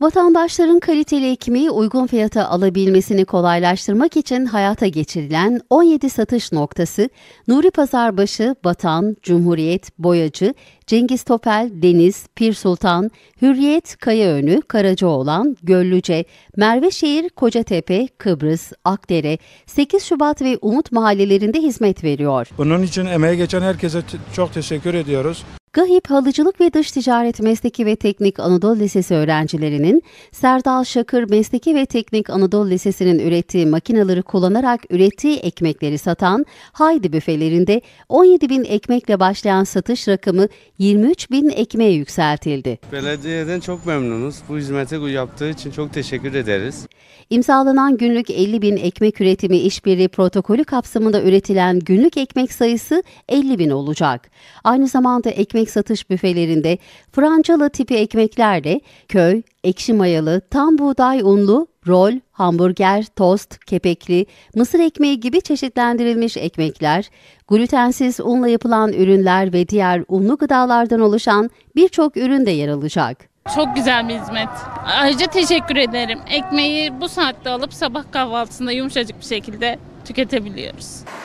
Vatandaşların kaliteli ekimi uygun fiyata alabilmesini kolaylaştırmak için hayata geçirilen 17 satış noktası Nuri Pazarbaşı, Vatan, Cumhuriyet, Boyacı, Cengiz Topel, Deniz, Pir Sultan, Hürriyet, Kayaönü, Karacaoğlan, Göllüce, Mervešehir, Kocatepe, Kıbrıs, Akdere, 8 Şubat ve Umut mahallelerinde hizmet veriyor. Bunun için emeği geçen herkese çok teşekkür ediyoruz. GAHİP Halıcılık ve Dış Ticaret Mesleki ve Teknik Anadolu Lisesi öğrencilerinin Serdal Şakır Mesleki ve Teknik Anadolu Lisesi'nin ürettiği makineleri kullanarak ürettiği ekmekleri satan Haydi büfelerinde 17 bin ekmekle başlayan satış rakamı 23 bin ekmeğe yükseltildi. Belediyeden çok memnunuz. Bu hizmeti yaptığı için çok teşekkür ederiz. İmzalanan günlük 50 bin ekmek üretimi işbirliği protokolü kapsamında üretilen günlük ekmek sayısı 50 bin olacak. Aynı zamanda ekmek satış büfelerinde francalı tipi ekmekler de köy, ekşi mayalı, tam buğday unlu, rol, hamburger, tost, kepekli, mısır ekmeği gibi çeşitlendirilmiş ekmekler, glutensiz unla yapılan ürünler ve diğer unlu gıdalardan oluşan birçok ürün de yer alacak. Çok güzel bir hizmet. Ayrıca teşekkür ederim. Ekmeği bu saatte alıp sabah kahvaltısında yumuşacık bir şekilde tüketebiliyoruz.